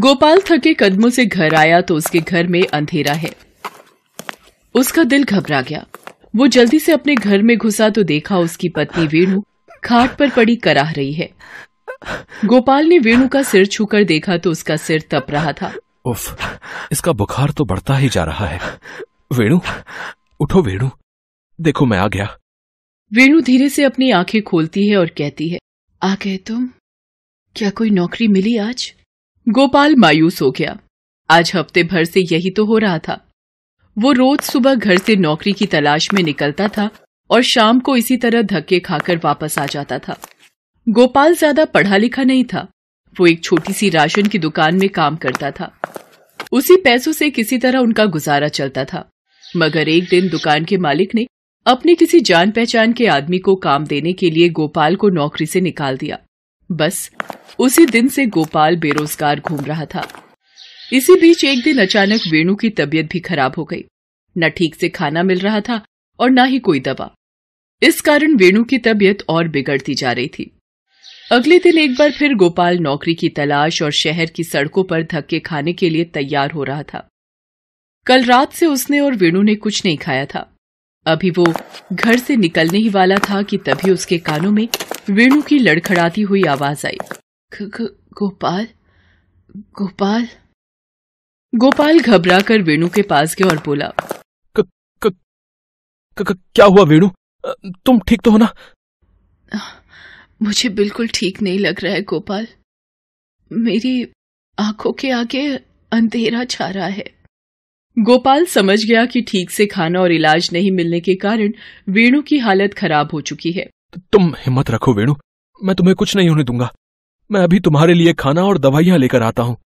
गोपाल थके कदमों से घर आया तो उसके घर में अंधेरा है उसका दिल घबरा गया वो जल्दी से अपने घर में घुसा तो देखा उसकी पत्नी वेणु खाट पर पड़ी कराह रही है गोपाल ने वेणु का सिर छूकर देखा तो उसका सिर तप रहा था उफ, इसका बुखार तो बढ़ता ही जा रहा है वेणु उठो वेणु देखो मैं आ गया वेणु धीरे से अपनी आंखें खोलती है और कहती है आ गए तुम क्या कोई नौकरी मिली आज गोपाल मायूस हो गया आज हफ्ते भर से यही तो हो रहा था वो रोज सुबह घर से नौकरी की तलाश में निकलता था और शाम को इसी तरह धक्के खाकर वापस आ जाता था गोपाल ज्यादा पढ़ा लिखा नहीं था वो एक छोटी सी राशन की दुकान में काम करता था उसी पैसों से किसी तरह उनका गुजारा चलता था मगर एक दिन दुकान के मालिक ने अपने किसी जान पहचान के आदमी को काम देने के लिए गोपाल को नौकरी से निकाल दिया बस उसी दिन से गोपाल बेरोजगार घूम रहा था इसी बीच एक दिन अचानक वेणु की तबीयत भी खराब हो गई न ठीक से खाना मिल रहा था और न ही कोई दवा इस कारण वेणु की तबीयत और बिगड़ती जा रही थी अगले दिन एक बार फिर गोपाल नौकरी की तलाश और शहर की सड़कों पर धक्के खाने के लिए तैयार हो रहा था कल रात से उसने और वेणु ने कुछ नहीं खाया था अभी वो घर से निकलने ही वाला था कि तभी उसके कानों में वेणु की लड़खड़ाती हुई आवाज आई गोपाल गोपाल गोपाल घबरा कर वेणु के पास गया और बोला क, क, क, क्या हुआ वेणु तुम ठीक तो हो ना मुझे बिल्कुल ठीक नहीं लग रहा है गोपाल मेरी आंखों के आगे अंधेरा छा रहा है गोपाल समझ गया कि ठीक से खाना और इलाज नहीं मिलने के कारण वेणु की हालत खराब हो चुकी है तुम हिम्मत रखो वेणु मैं तुम्हें कुछ नहीं होने दूंगा मैं अभी तुम्हारे लिए खाना और दवाइयाँ लेकर आता हूँ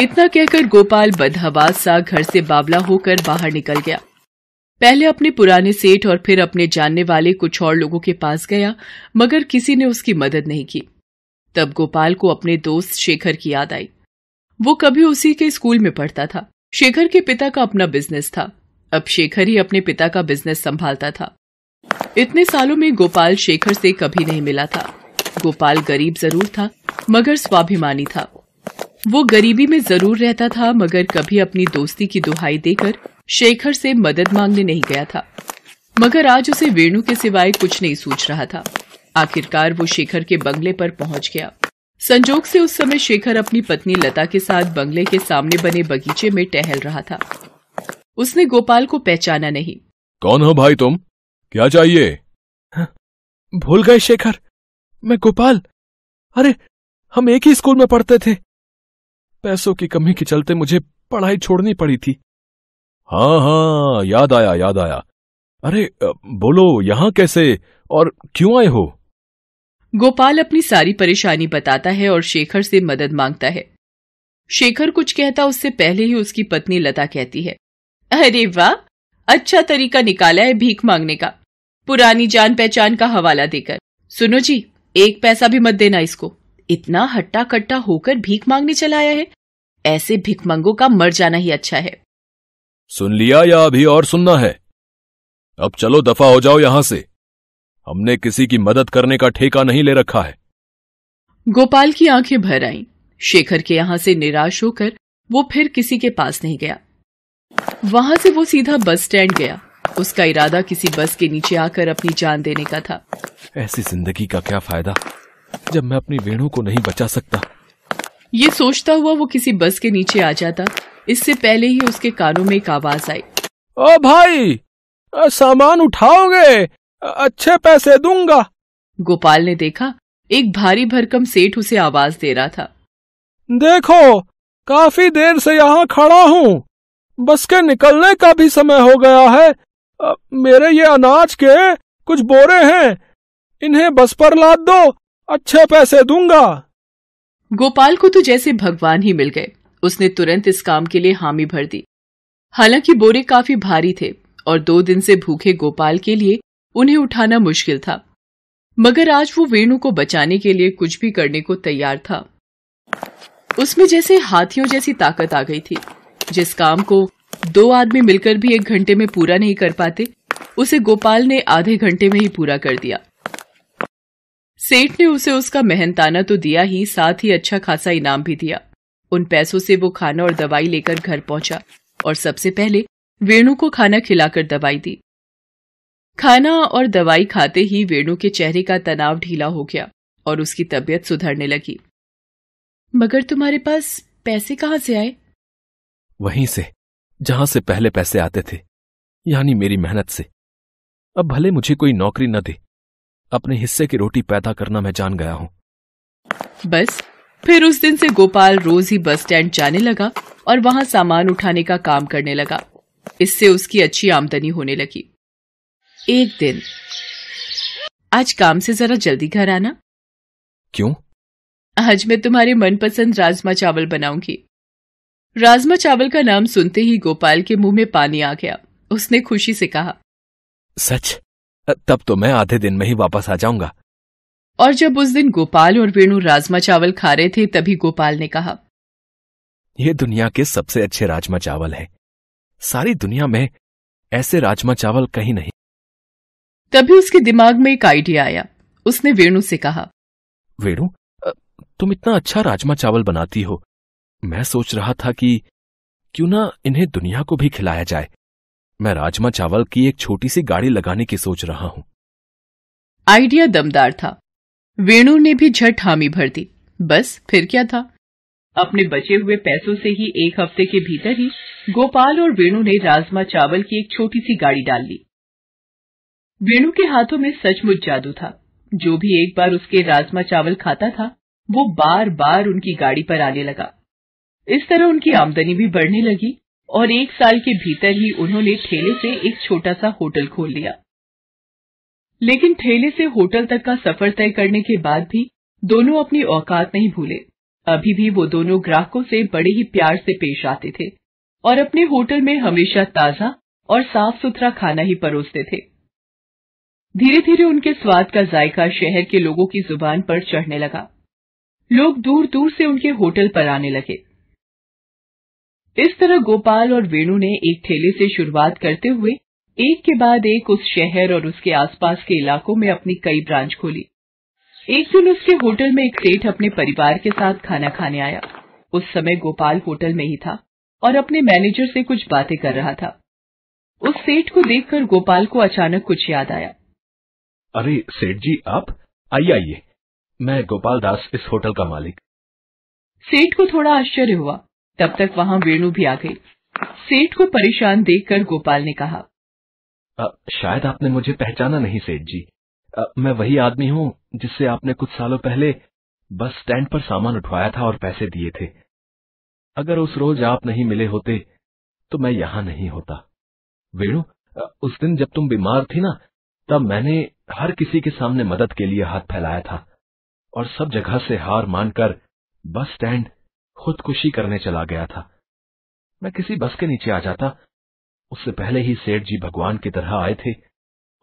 इतना कहकर गोपाल बदहवास सा घर से बावला होकर बाहर निकल गया पहले अपने पुराने सेठ और फिर अपने जानने वाले कुछ और लोगों के पास गया मगर किसी ने उसकी मदद नहीं की तब गोपाल को अपने दोस्त शेखर की याद आई वो कभी उसी के स्कूल में पढ़ता था शेखर के पिता का अपना बिजनेस था अब शेखर ही अपने पिता का बिजनेस संभालता था इतने सालों में गोपाल शेखर से कभी नहीं मिला था गोपाल गरीब जरूर था मगर स्वाभिमानी था वो गरीबी में जरूर रहता था मगर कभी अपनी दोस्ती की दुहाई देकर शेखर से मदद मांगने नहीं गया था मगर आज उसे वेणु के सिवाय कुछ नहीं सोच रहा था आखिरकार वो शेखर के बंगले पर पहुंच गया संजोग से उस समय शेखर अपनी पत्नी लता के साथ बंगले के सामने बने बगीचे में टहल रहा था उसने गोपाल को पहचाना नहीं कौन हो भाई तुम क्या चाहिए हाँ, भूल गए शेखर मैं गोपाल अरे हम एक ही स्कूल में पढ़ते थे पैसों की कमी के चलते मुझे पढ़ाई छोड़नी पड़ी थी हाँ हाँ याद आया याद आया अरे बोलो यहाँ कैसे और क्यों आए हो गोपाल अपनी सारी परेशानी बताता है और शेखर से मदद मांगता है शेखर कुछ कहता उससे पहले ही उसकी पत्नी लता कहती है अरे वाह अच्छा तरीका निकाला है भीख मांगने का पुरानी जान पहचान का हवाला देकर सुनो जी एक पैसा भी मत देना इसको इतना हट्टा कट्टा होकर भीख मांगने चलाया है ऐसे भिकमंगों का मर जाना ही अच्छा है सुन लिया या अभी और सुनना है अब चलो दफा हो जाओ यहां से हमने किसी की मदद करने का ठेका नहीं ले रखा है गोपाल की आंखें भर आईं। शेखर के यहाँ से निराश होकर वो फिर किसी के पास नहीं गया वहां से वो सीधा बस स्टैंड गया उसका इरादा किसी बस के नीचे आकर अपनी जान देने का था ऐसी जिंदगी का क्या फायदा जब मैं अपनी वेणु को नहीं बचा सकता ये सोचता हुआ वो किसी बस के नीचे आ जाता इससे पहले ही उसके कानों में एक आवाज आई ओ भाई सामान उठाओगे अच्छे पैसे दूंगा गोपाल ने देखा एक भारी भरकम सेठ उसे आवाज दे रहा था देखो काफी देर से यहाँ खड़ा हूँ बस के निकलने का भी समय हो गया है मेरे ये अनाज के कुछ बोरे हैं इन्हें बस पर लाद दो अच्छे पैसे दूंगा गोपाल को तो जैसे भगवान ही मिल गए उसने तुरंत इस काम के लिए हामी भर दी हालांकि बोरे काफी भारी थे और दो दिन से भूखे गोपाल के लिए उन्हें उठाना मुश्किल था मगर आज वो वेणु को बचाने के लिए कुछ भी करने को तैयार था उसमें जैसे हाथियों जैसी ताकत आ गई थी जिस काम को दो आदमी मिलकर भी एक घंटे में पूरा नहीं कर पाते उसे गोपाल ने आधे घंटे में ही पूरा कर दिया सेठ ने उसे उसका मेहनताना तो दिया ही साथ ही अच्छा खासा इनाम भी दिया उन पैसों से वो खाना और दवाई लेकर घर पहुंचा और सबसे पहले वेणु को खाना खिलाकर दवाई दी खाना और दवाई खाते ही वेणु के चेहरे का तनाव ढीला हो गया और उसकी तबीयत सुधरने लगी मगर तुम्हारे पास पैसे कहाँ से आए वहीं से जहां से पहले पैसे आते थे यानी मेरी मेहनत से अब भले मुझे कोई नौकरी न दे अपने हिस्से की रोटी पैदा करना मैं जान गया हूँ बस फिर उस दिन से गोपाल रोज ही बस स्टैंड जाने लगा और वहां सामान उठाने का काम करने लगा इससे उसकी अच्छी आमदनी होने लगी एक दिन आज काम से जरा जल्दी घर आना क्यों आज मैं तुम्हारे मनपसंद राजमा चावल बनाऊंगी राजमा चावल का नाम सुनते ही गोपाल के मुंह में पानी आ गया उसने खुशी से कहा सच तब तो मैं आधे दिन में ही वापस आ जाऊंगा और जब उस दिन गोपाल और वेणु राजमा चावल खा रहे थे तभी गोपाल ने कहा ये दुनिया के सबसे अच्छे राजमा चावल है सारी दुनिया में ऐसे राजमा चावल कहीं नहीं तभी उसके दिमाग में एक आइडिया आया उसने वेणु से कहा वेणु तुम इतना अच्छा राजमा चावल बनाती हो मैं सोच रहा था कि क्यों ना इन्हें दुनिया को भी खिलाया जाए मैं राजमा चावल की एक छोटी सी गाड़ी लगाने की सोच रहा हूं आइडिया दमदार था वेणु ने भी झट हामी भर दी बस फिर क्या था अपने बचे हुए पैसों से ही एक हफ्ते के भीतर ही गोपाल और वेणु ने राजमा चावल की एक छोटी सी गाड़ी डाल ली वेणु के हाथों में सचमुच जादू था जो भी एक बार उसके राजमा चावल खाता था वो बार बार उनकी गाड़ी पर आने लगा इस तरह उनकी आमदनी भी बढ़ने लगी और एक साल के भीतर ही उन्होंने ठेले से एक छोटा सा होटल खोल लिया लेकिन ठेले से होटल तक का सफर तय करने के बाद भी दोनों अपनी औकात नहीं भूले अभी भी वो दोनों ग्राहकों से बड़े ही प्यार से पेश आते थे और अपने होटल में हमेशा ताजा और साफ सुथरा खाना ही परोसते थे धीरे धीरे उनके स्वाद का जायका शहर के लोगों की जुबान पर चढ़ने लगा लोग दूर दूर से उनके होटल पर आने लगे इस तरह गोपाल और वेणु ने एक ठेले से शुरुआत करते हुए एक के बाद एक उस शहर और उसके आसपास के इलाकों में अपनी कई ब्रांच खोली एक दिन उसके होटल में एक सेठ अपने परिवार के साथ खाना खाने आया उस समय गोपाल होटल में ही था और अपने मैनेजर से कुछ बातें कर रहा था उस सेठ को देखकर गोपाल को अचानक कुछ याद आया अरे सेठ जी आप आइए आइए मैं गोपाल दास इस होटल का मालिक सेठ को थोड़ा आश्चर्य हुआ तब तक वहां वेणु भी आ गई सेठ को परेशान देखकर गोपाल ने कहा आ, शायद आपने मुझे पहचाना नहीं सेठ जी आ, मैं वही आदमी हूँ जिससे आपने कुछ सालों पहले बस स्टैंड पर सामान उठवाया था और पैसे दिए थे अगर उस रोज आप नहीं मिले होते तो मैं यहाँ नहीं होता वेणु उस दिन जब तुम बीमार थी ना तब मैंने हर किसी के सामने मदद के लिए हाथ फैलाया था और सब जगह से हार मानकर बस स्टैंड खुदकुशी करने चला गया था मैं किसी बस के नीचे आ जाता उससे पहले ही सेठ जी भगवान की तरह आए थे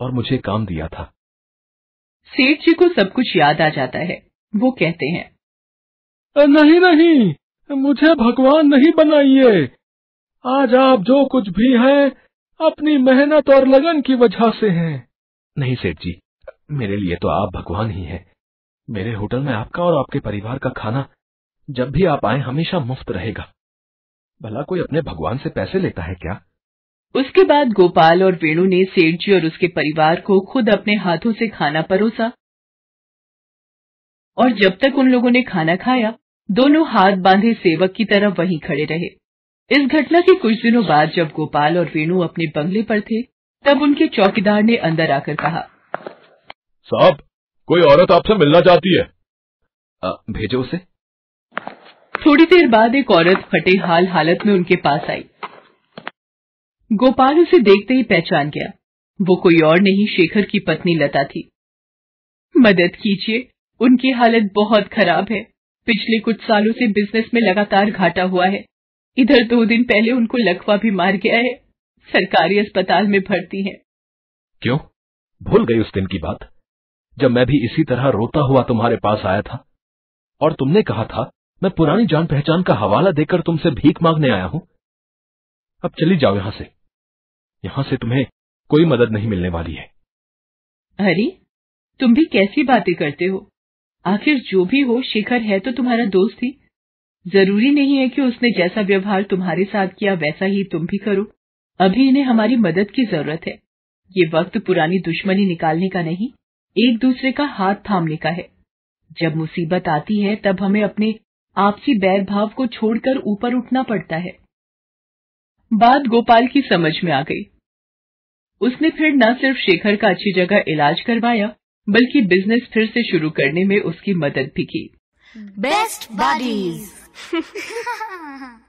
और मुझे काम दिया था सेठ जी को सब कुछ याद आ जाता है वो कहते हैं नहीं नहीं मुझे भगवान नहीं बनाइए आज आप जो कुछ भी हैं अपनी मेहनत और लगन की वजह से हैं नहीं सेठ जी मेरे लिए तो आप भगवान ही हैं मेरे होटल में आपका और आपके परिवार का खाना जब भी आप आए हमेशा मुफ्त रहेगा भला कोई अपने भगवान से पैसे लेता है क्या उसके बाद गोपाल और वेणु ने सेठ जी और उसके परिवार को खुद अपने हाथों से खाना परोसा और जब तक उन लोगों ने खाना खाया दोनों हाथ बांधे सेवक की तरह वहीं खड़े रहे इस घटना के कुछ दिनों बाद जब गोपाल और वेणु अपने बंगले पर थे तब उनके चौकीदार ने अंदर आकर कहा साहब कोई औरत आपसे मिलना चाहती है आ, भेजो उसे थोड़ी देर बाद एक औरत फटे हाल हालत में उनके पास आई गोपाल उसे देखते ही पहचान गया वो कोई और नहीं शेखर की पत्नी लता थी मदद कीजिए उनकी हालत बहुत खराब है पिछले कुछ सालों से बिजनेस में लगातार घाटा हुआ है इधर दो दिन पहले उनको लकवा भी मार गया है सरकारी अस्पताल में भर्ती है क्यों भूल गई उस दिन की बात जब मैं भी इसी तरह रोता हुआ तुम्हारे पास आया था और तुमने कहा था मैं पुरानी जान पहचान का हवाला देकर तुमसे भीख मांगने आया हूं अब चली जाओ यहां से यहां से तुम्हें कोई मदद नहीं मिलने वाली है अरे तुम भी कैसी बातें करते हो आखिर जो भी हो शिखर है तो तुम्हारा दोस्त ही जरूरी नहीं है कि उसने जैसा व्यवहार तुम्हारे साथ किया वैसा ही तुम भी करो अभी इन्हें हमारी मदद की जरूरत है ये वक्त पुरानी दुश्मनी निकालने का नहीं एक दूसरे का हाथ थामने का है जब मुसीबत आती है तब हमें अपने आपसी बैर भाव को छोड़कर ऊपर उठना पड़ता है बात गोपाल की समझ में आ गई उसने फिर न सिर्फ शेखर का अच्छी जगह इलाज करवाया बल्कि बिजनेस फिर से शुरू करने में उसकी मदद भी की बेस्ट बॉडीज